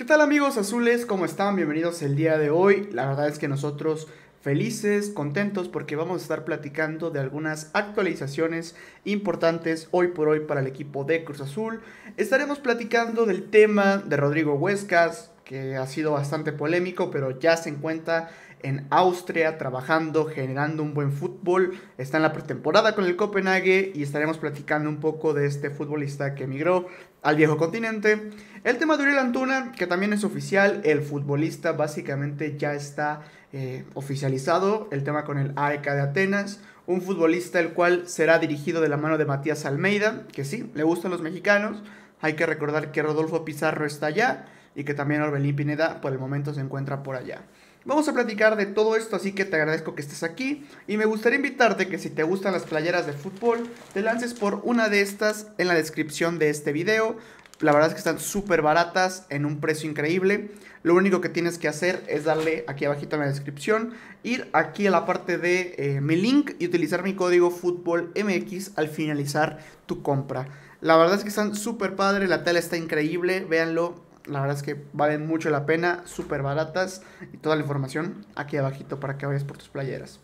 ¿Qué tal amigos azules? ¿Cómo están? Bienvenidos el día de hoy. La verdad es que nosotros felices, contentos porque vamos a estar platicando de algunas actualizaciones importantes hoy por hoy para el equipo de Cruz Azul. Estaremos platicando del tema de Rodrigo Huescas, que ha sido bastante polémico, pero ya se encuentra en Austria trabajando, generando un buen fútbol. Está en la pretemporada con el Copenhague y estaremos platicando un poco de este futbolista que emigró al viejo continente. El tema de Uriel Antuna, que también es oficial, el futbolista básicamente ya está eh, oficializado. El tema con el AEK de Atenas un futbolista el cual será dirigido de la mano de Matías Almeida, que sí, le gustan los mexicanos. Hay que recordar que Rodolfo Pizarro está allá y que también Orbelín Pineda por el momento se encuentra por allá. Vamos a platicar de todo esto, así que te agradezco que estés aquí y me gustaría invitarte que si te gustan las playeras de fútbol, te lances por una de estas en la descripción de este video. La verdad es que están súper baratas en un precio increíble. Lo único que tienes que hacer es darle aquí abajito en la descripción, ir aquí a la parte de eh, mi link y utilizar mi código FUTBOLMX al finalizar tu compra. La verdad es que están súper padres, la tela está increíble, véanlo, la verdad es que valen mucho la pena, súper baratas y toda la información aquí abajito para que vayas por tus playeras.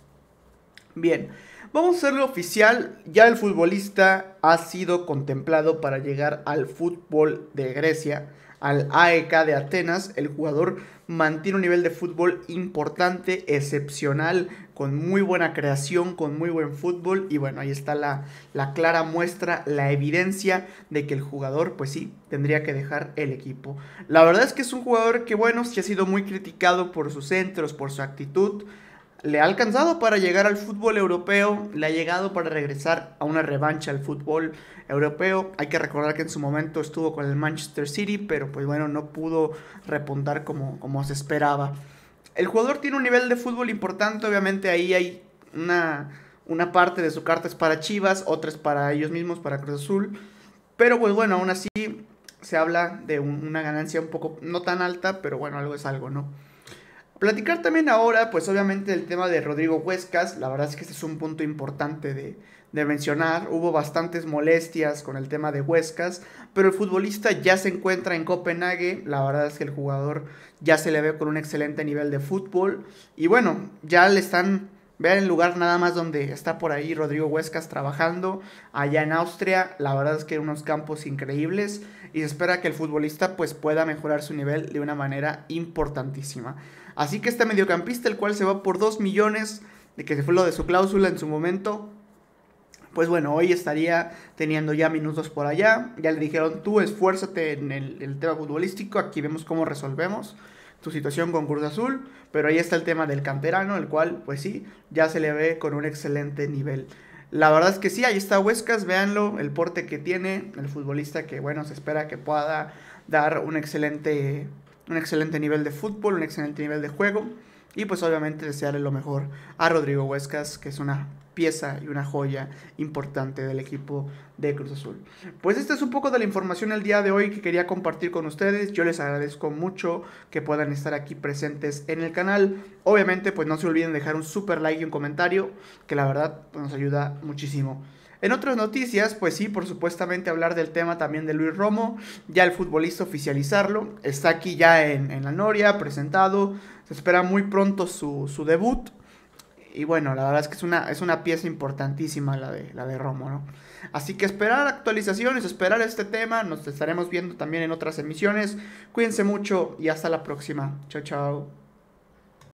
Bien, vamos a hacerlo oficial. Ya el futbolista ha sido contemplado para llegar al fútbol de Grecia al AEK de Atenas, el jugador mantiene un nivel de fútbol importante, excepcional, con muy buena creación, con muy buen fútbol y bueno, ahí está la, clara muestra, la evidencia de que el jugador, pues sí, tendría que dejar el equipo. La verdad es que es un jugador que bueno, sí ha sido muy criticado por sus centros, por su actitud, le ha alcanzado para llegar al fútbol europeo, le ha llegado para regresar a una revancha al fútbol europeo. Hay que recordar que en su momento estuvo con el Manchester City, pero pues bueno, no pudo repuntar como, como se esperaba. El jugador tiene un nivel de fútbol importante, obviamente ahí hay una, una parte de su carta es para Chivas, otra es para ellos mismos, para Cruz Azul. Pero pues bueno, aún así se habla de una ganancia un poco no tan alta, pero bueno, algo es algo, ¿no? Platicar también ahora, pues obviamente el tema de Rodrigo Huescas, la verdad es que este es un punto importante de, de mencionar, hubo bastantes molestias con el tema de Huescas, pero el futbolista ya se encuentra en Copenhague, la verdad es que el jugador ya se le ve con un excelente nivel de fútbol y bueno, ya le están Vean el lugar nada más donde está por ahí Rodrigo Huescas trabajando, allá en Austria, la verdad es que hay unos campos increíbles y se espera que el futbolista pues pueda mejorar su nivel de una manera importantísima. Así que este mediocampista, el cual se va por 2 millones, de que se fue lo de su cláusula en su momento, pues bueno, hoy estaría teniendo ya minutos por allá, ya le dijeron tú esfuérzate en el, el tema futbolístico, aquí vemos cómo resolvemos su situación con Cruz Azul, pero ahí está el tema del canterano, el cual, pues sí, ya se le ve con un excelente nivel. La verdad es que sí, ahí está Huescas, véanlo, el porte que tiene, el futbolista que, bueno, se espera que pueda dar un excelente, un excelente nivel de fútbol, un excelente nivel de juego. Y pues obviamente desearle lo mejor a Rodrigo Huescas, que es una pieza y una joya importante del equipo de Cruz Azul. Pues esta es un poco de la información el día de hoy que quería compartir con ustedes. Yo les agradezco mucho que puedan estar aquí presentes en el canal. Obviamente, pues no se olviden dejar un super like y un comentario, que la verdad pues, nos ayuda muchísimo. En otras noticias, pues sí, por supuestamente hablar del tema también de Luis Romo, ya el futbolista oficializarlo, está aquí ya en, la Noria, presentado, se espera muy pronto su, debut. Y bueno, la verdad es que es una, es una pieza importantísima la de, la de Romo, ¿no? Así que esperar actualizaciones, esperar este tema, nos estaremos viendo también en otras emisiones. Cuídense mucho y hasta la próxima. Chao, chao.